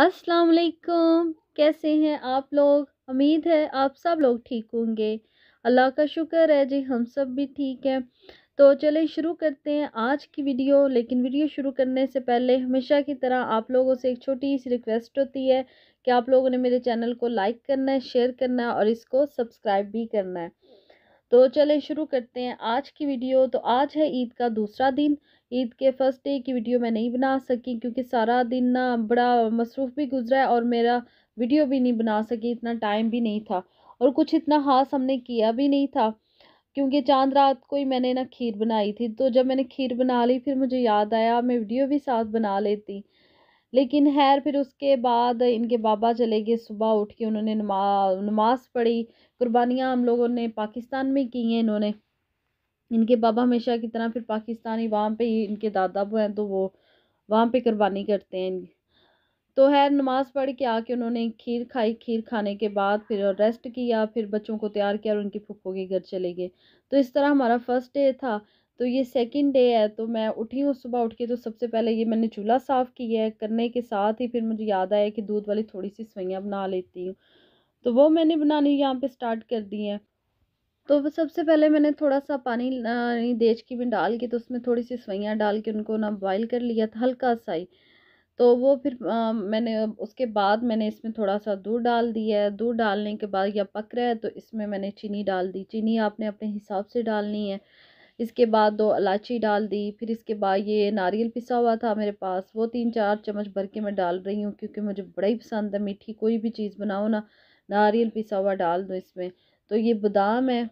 अस्सलाम वालेकुम कैसे हैं आप लोग उम्मीद है आप सब लोग ठीक होंगे अल्लाह का शुक्र है जी हम सब भी ठीक हैं तो चलें शुरू करते हैं आज की वीडियो लेकिन वीडियो शुरू करने से पहले हमेशा की तरह आप लोगों से एक छोटी सी रिक्वेस्ट होती है कि आप लोगों ने मेरे चैनल को लाइक करना है शेयर करना है और इसको सब्सक्राइब भी करना है तो चलें शुरू करते हैं आज की वीडियो तो आज है ईद का दूसरा दिन ईद के फर्स्ट डे की वीडियो मैं नहीं बना सकी क्योंकि सारा दिन ना बड़ा मसरूफ़ भी गुजरा है और मेरा वीडियो भी नहीं बना सकी इतना टाइम भी नहीं था और कुछ इतना खास हमने किया भी नहीं था क्योंकि चांद रात को ही मैंने ना खीर बनाई थी तो जब मैंने खीर बना ली फिर मुझे याद आया मैं वीडियो भी साथ बना लेती लेकिन खैर फिर उसके बाद इनके बाबा चले गए सुबह उठ के उन्होंने नमा नमाज़ पढ़ी कुर्बानियाँ हम लोगों ने पाकिस्तान में की हैं इन्होंने इनके बाबा हमेशा की तरह फिर पाकिस्तानी वहाँ पे ही इनके दादा वो हैं तो वो वहाँ पे कुर्बानी करते हैं तो है नमाज़ पढ़ के आके उन्होंने खीर खाई खीर खाने के बाद फिर रेस्ट किया फिर बच्चों को तैयार किया और उनकी फुप्पो के घर चले गए तो इस तरह हमारा फर्स्ट डे था तो ये सेकंड डे है तो मैं उठी हूँ सुबह उठ के तो सबसे पहले ये मैंने चूल्हा साफ़ किया है करने के साथ ही फिर मुझे याद आया कि दूध वाली थोड़ी सी सवैयाँ बना लेती हूँ तो वो मैंने बनानी यहाँ पे स्टार्ट कर दी हैं तो सबसे पहले मैंने थोड़ा सा पानी की भी डाल के तो उसमें थोड़ी सी सवैयाँ डाल के उनको ना बॉयल कर लिया था हल्का सा ही तो वो फिर आ, मैंने उसके बाद मैंने इसमें थोड़ा सा दूध डाल दिया है दूध डालने के बाद या पक रहा है तो इसमें मैंने चीनी डाल दी चीनी आपने अपने हिसाब से डालनी है इसके बाद दो इलायची डाल दी फिर इसके बाद ये नारियल पिसा हुआ था मेरे पास वो तीन चार चम्मच भर के मैं डाल रही हूँ क्योंकि मुझे बड़ा ही पसंद है मीठी कोई भी चीज़ बनाओ ना नारियल पिसा हुआ डाल दो इसमें तो ये बादाम है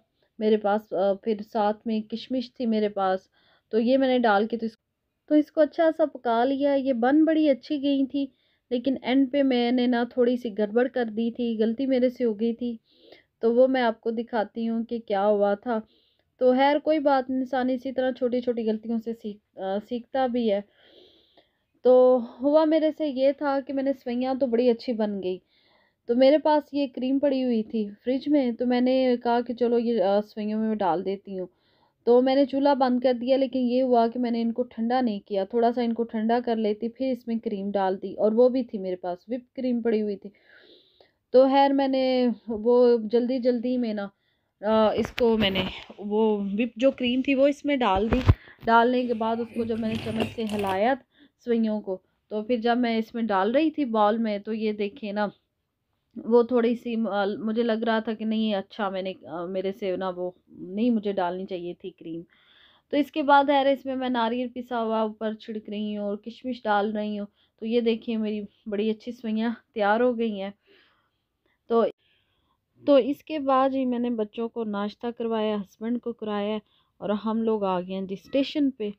मेरे पास फिर साथ में किशमिश थी मेरे पास तो ये मैंने डाल के तो इसको तो इसको अच्छा सा पका लिया ये बन बड़ी अच्छी गई थी लेकिन एंड पे मैंने ना थोड़ी सी गड़बड़ कर दी थी गलती मेरे से हो गई थी तो वो मैं आपको दिखाती हूँ कि क्या हुआ था तो खैर कोई बात इंसान इसी तरह छोटी छोटी गलतियों से सीख आ, सीखता भी है तो हुआ मेरे से ये था कि मैंने सवैयाँ तो बड़ी अच्छी बन गई तो मेरे पास ये क्रीम पड़ी हुई थी फ्रिज में तो मैंने कहा कि चलो ये सवैयों में डाल देती हूँ तो मैंने चूल्हा बंद कर दिया लेकिन ये हुआ कि मैंने इनको ठंडा नहीं किया थोड़ा सा इनको ठंडा कर लेती फिर इसमें क्रीम डाल दी और वो भी थी मेरे पास विप क्रीम पड़ी हुई थी तो खैर मैंने वो जल्दी जल्दी में ना इसको मैंने वो विप जो क्रीम थी वो इसमें डाल दी डालने के बाद उसको जब मैंने चम्मच से हिलाया सवैयों को तो फिर जब मैं इसमें डाल रही थी बॉल में तो ये देखे ना वो थोड़ी सी मुझे लग रहा था कि नहीं अच्छा मैंने मेरे से ना वो नहीं मुझे डालनी चाहिए थी क्रीम तो इसके बाद है इसमें मैं नारियल पिसा हुआ ऊपर छिड़क रही हूँ और किशमिश डाल रही हूँ तो ये देखिए मेरी बड़ी अच्छी सवैयाँ तैयार हो गई हैं तो तो इसके बाद ही मैंने बच्चों को नाश्ता करवाया हस्बैंड को कराया और हम लोग आ गए हैं जी स्टेशन पे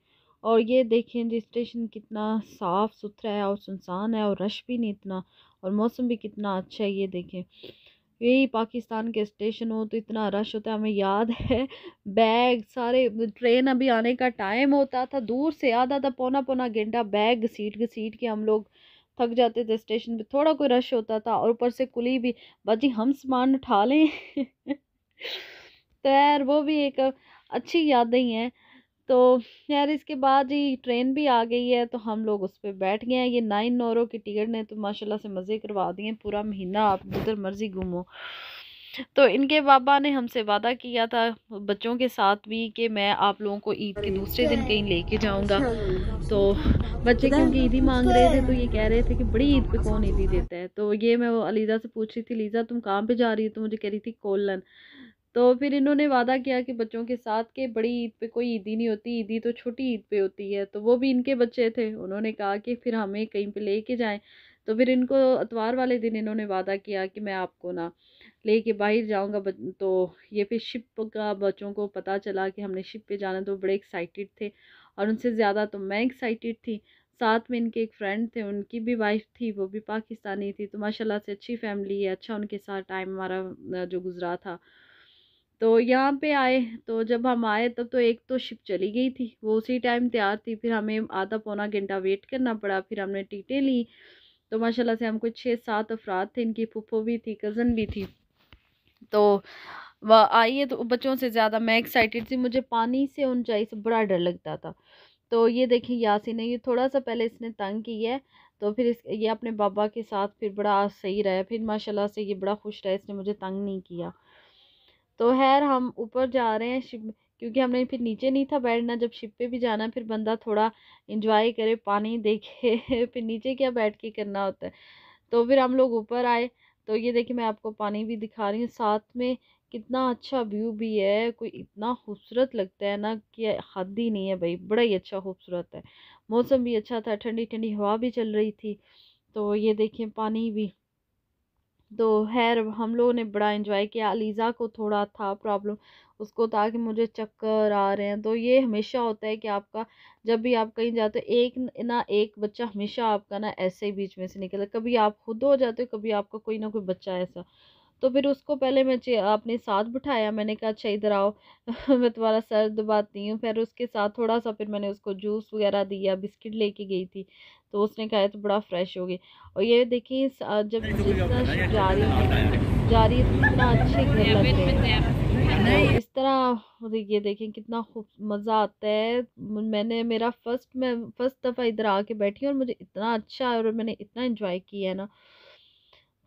और ये देखें जी स्टेशन कितना साफ़ सुथरा है और सुनसान है और रश भी नहीं इतना और मौसम भी कितना अच्छा है ये देखें यही पाकिस्तान के स्टेशन हो तो इतना रश होता है हमें याद है बैग सारे ट्रेन अभी आने का टाइम होता था दूर से आधा था पौना पौना घंटा बैग घसीट घसीट के हम लोग थक जाते थे स्टेशन पे थोड़ा कोई रश होता था और ऊपर से कुली भी बाजी हम सामान उठा लें तो यार वो भी एक अच्छी यादें हैं तो यार इसके बाद ही ट्रेन भी आ गई है तो हम लोग उस पर बैठ गए हैं ये नाइन नौरों की टिकट ने तो माशाल्लाह से मज़े करवा दिए पूरा महीना आप जिधर मर्ज़ी घूमो तो इनके बाबा ने हमसे वादा किया था बच्चों के साथ भी कि मैं आप लोगों को ईद के दूसरे दिन कहीं लेके जाऊंगा तो बच्चे क्योंकि ईदी मांग रहे थे तो ये कह रहे थे कि बड़ी ईद पे कौन ईदी देता है तो ये मैं वो अलीज़ा से पूछ रही थी लीज़ा तुम कहाँ पे जा रही हो तो मुझे कह रही थी कोलन तो फिर इन्होंने वादा किया कि बच्चों के साथ के बड़ी ईद पे कोई ईदी नहीं होती ईदी तो छोटी ईद पे होती है तो वो भी इनके बच्चे थे उन्होंने कहा कि फिर हमें कहीं पे लेके जाएं तो फिर इनको अतवार वाले दिन इन्होंने वादा किया कि मैं आपको ना लेके बाहर जाऊंगा तो ये फिर शिप का बच्चों को पता चला कि हमने शिप पे जाना तो बड़े एक्साइटेड थे और उनसे ज़्यादा तो मैं एक्साइटेड थी साथ में इनके एक फ्रेंड थे उनकी भी वाइफ थी वो भी पाकिस्तानी थी तो माशाला से अच्छी फैमिली है अच्छा उनके साथ टाइम हमारा जो गुजरा था तो यहाँ पे आए तो जब हम आए तब तो एक तो शिप चली गई थी वो उसी टाइम तैयार थी फिर हमें आधा पौना घंटा वेट करना पड़ा फिर हमने टिकटें ली तो माशाल्लाह से हमको छः सात अफराद थे इनकी फुप्पो भी थी कज़न भी थी तो वह आइए तो बच्चों से ज़्यादा मैं एक्साइटेड थी मुझे पानी से ऊंचाई से बड़ा डर लगता था तो ये देखिए यासी ने ये थोड़ा सा पहले इसने तंग किया है तो फिर इस ये अपने बाबा के साथ फिर बड़ा सही रहा फिर माशाल्लाह से ये बड़ा खुश रहा इसने मुझे तंग नहीं किया तो खैर हम ऊपर जा रहे हैं शिप क्योंकि हमने फिर नीचे नहीं था बैठना जब शिप पे भी जाना फिर बंदा थोड़ा इंजॉय करे पानी देखे फिर नीचे क्या बैठ के करना होता है तो फिर हम लोग ऊपर आए तो ये देखिए मैं आपको पानी भी दिखा रही हूँ साथ में कितना अच्छा व्यू भी है कोई इतना खूबसूरत लगता है ना कि हद ही नहीं है भाई बड़ा ही अच्छा खूबसूरत है मौसम भी अच्छा था ठंडी ठंडी हवा भी चल रही थी तो ये देखिए पानी भी तो खैर हम लोगों ने बड़ा इन्जॉय किया अलीज़ा को थोड़ा था प्रॉब्लम उसको था कि मुझे चक्कर आ रहे हैं तो ये हमेशा होता है कि आपका जब भी आप कहीं जाते हो एक ना एक बच्चा हमेशा आपका ना ऐसे ही बीच में से निकलता कभी आप खुद हो जाते हो कभी आपका कोई ना कोई बच्चा ऐसा तो फिर उसको पहले मैं अपने साथ बिठाया मैंने कहा अच्छा इधर आओ मैं तुम्हारा सर दबाती हूँ फिर उसके साथ थोड़ा सा फिर मैंने उसको जूस वगैरह दिया बिस्किट लेके गई थी तो उसने कहा तो बड़ा फ्रेश हो गई और ये देखिए जब तो जितना जारी जारी इतना अच्छे घर हैं तो इस तरह मतलब ये देखें कितना खूब मज़ा आता है मैंने मेरा फर्स्ट मैं फर्स्ट दफ़ा इधर आके बैठी और मुझे इतना अच्छा और मैंने इतना इन्जॉय किया है ना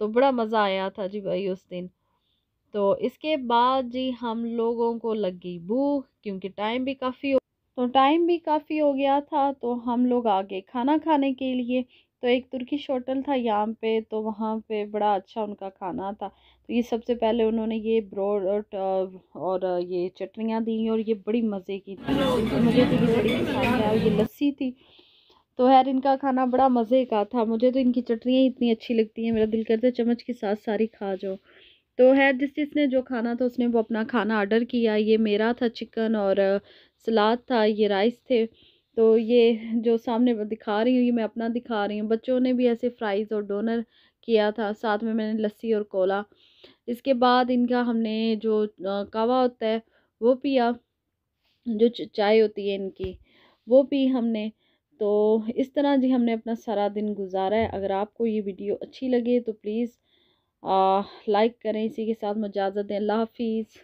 तो बड़ा मज़ा आया था जी भाई उस दिन तो इसके बाद जी हम लोगों को लग गई भूख क्योंकि टाइम भी काफ़ी तो टाइम भी काफ़ी हो गया था तो हम लोग आ गए खाना खाने के लिए तो एक तुर्किश होटल था यहाँ पे तो वहाँ पे बड़ा अच्छा उनका खाना था तो ये सबसे पहले उन्होंने ये ब्रोड और ये चटनियाँ दी और ये बड़ी मज़े की थी तो मुझे तो ये बड़ी पसंद आया ये लस्सी थी तो खैर इनका खाना बड़ा मज़े का था मुझे तो इनकी चटनियाँ इतनी अच्छी लगती हैं मेरा दिल करता है चम्मच के साथ सारी खा जाओ तो खैर जिस जिसने जो खाना था उसने वो अपना खाना ऑर्डर किया ये मेरा था चिकन और सलाद था ये राइस थे तो ये जो सामने दिखा रही हूँ ये मैं अपना दिखा रही हूँ बच्चों ने भी ऐसे फ्राइज़ और डोनर किया था साथ में मैंने लस्सी और कोला इसके बाद इनका हमने जो कावा होता है वो पिया जो चाय होती है इनकी वो पी हमने तो इस तरह जी हमने अपना सारा दिन गुजारा है अगर आपको ये वीडियो अच्छी लगे तो प्लीज़ लाइक करें इसी के साथ मुझे इजाज़त दें अल्लाह हाफिज़